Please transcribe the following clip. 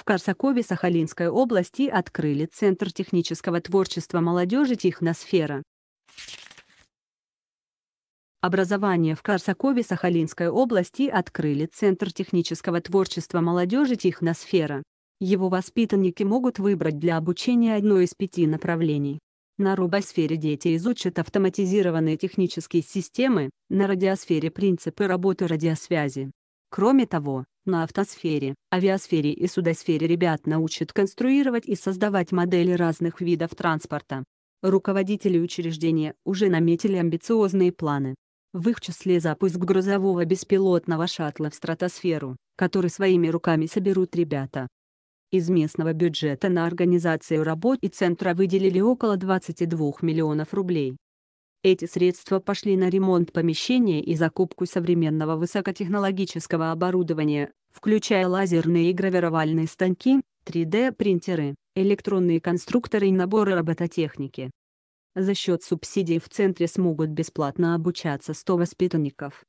В Корсакове Сахалинской области открыли Центр технического творчества молодежи «Техносфера». Образование в Корсакове Сахалинской области открыли Центр технического творчества молодежи «Техносфера». Его воспитанники могут выбрать для обучения одно из пяти направлений. На робосфере дети изучат автоматизированные технические системы, на радиосфере принципы работы радиосвязи. Кроме того, на автосфере, авиасфере и судосфере ребят научат конструировать и создавать модели разных видов транспорта. Руководители учреждения уже наметили амбициозные планы. В их числе запуск грузового беспилотного шаттла в стратосферу, который своими руками соберут ребята. Из местного бюджета на организацию работ и центра выделили около 22 миллионов рублей. Эти средства пошли на ремонт помещения и закупку современного высокотехнологического оборудования, включая лазерные и гравировальные станки, 3D-принтеры, электронные конструкторы и наборы робототехники. За счет субсидий в центре смогут бесплатно обучаться 100 воспитанников.